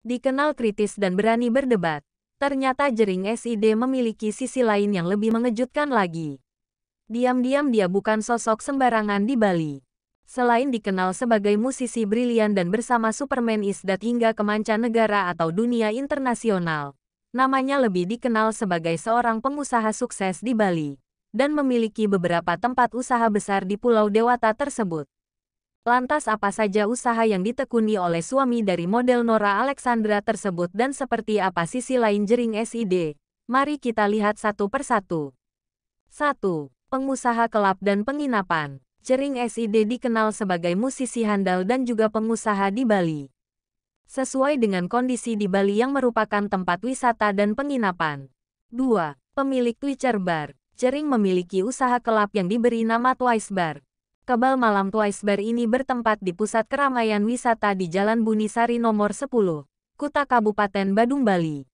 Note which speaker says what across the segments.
Speaker 1: Dikenal kritis dan berani berdebat, ternyata jering SID memiliki sisi lain yang lebih mengejutkan lagi. Diam-diam dia bukan sosok sembarangan di Bali. Selain dikenal sebagai musisi brilian dan bersama Superman Isdat hingga ke mancanegara atau dunia internasional, namanya lebih dikenal sebagai seorang pengusaha sukses di Bali dan memiliki beberapa tempat usaha besar di Pulau Dewata tersebut. Lantas apa saja usaha yang ditekuni oleh suami dari model Nora Alexandra tersebut dan seperti apa sisi lain jering SID? Mari kita lihat satu persatu. 1. Pengusaha kelab dan penginapan. Jering SID dikenal sebagai musisi handal dan juga pengusaha di Bali. Sesuai dengan kondisi di Bali yang merupakan tempat wisata dan penginapan. 2. Pemilik Twitter Bar. Jering memiliki usaha kelab yang diberi nama Twice Bar Kebal Malam Twice Bar ini bertempat di pusat keramaian wisata di Jalan Bunisari nomor 10, Kuta Kabupaten Badung, Bali.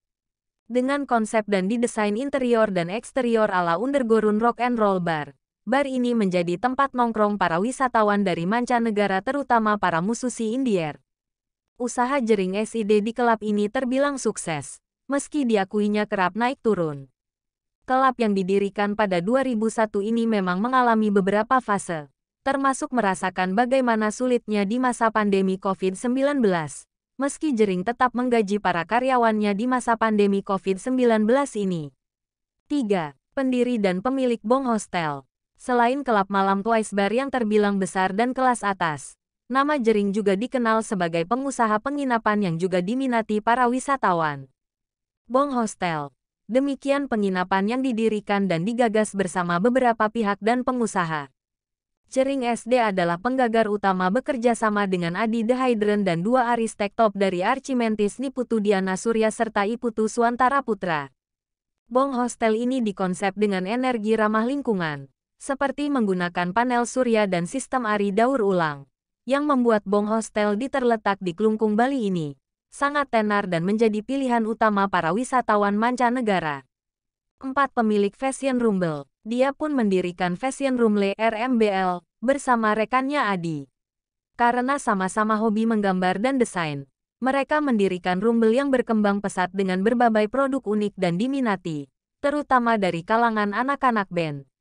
Speaker 1: Dengan konsep dan didesain interior dan eksterior ala Undergorun Rock and Roll Bar, bar ini menjadi tempat nongkrong para wisatawan dari mancanegara terutama para musisi indier. Usaha jering SID di kelab ini terbilang sukses, meski diakuinya kerap naik turun. Kelab yang didirikan pada 2001 ini memang mengalami beberapa fase termasuk merasakan bagaimana sulitnya di masa pandemi COVID-19. Meski Jering tetap menggaji para karyawannya di masa pandemi COVID-19 ini. 3. Pendiri dan pemilik Bong Hostel Selain kelab malam Twice Bar yang terbilang besar dan kelas atas, nama Jering juga dikenal sebagai pengusaha penginapan yang juga diminati para wisatawan. Bong Hostel Demikian penginapan yang didirikan dan digagas bersama beberapa pihak dan pengusaha. Cering SD adalah penggagar utama bekerja sama dengan Adi Hydren dan dua aristek top dari Archimentis Niputu Diana Surya serta Iputu Suantara Putra. Bong Hostel ini dikonsep dengan energi ramah lingkungan, seperti menggunakan panel surya dan sistem ari daur ulang, yang membuat Bong Hostel diterletak di Kelungkung Bali ini sangat tenar dan menjadi pilihan utama para wisatawan mancanegara. 4. Pemilik Fashion Rumble. Dia pun mendirikan Fashion Rumble RMBL bersama rekannya Adi. Karena sama-sama hobi menggambar dan desain, mereka mendirikan Rumble yang berkembang pesat dengan berbagai produk unik dan diminati, terutama dari kalangan anak-anak band.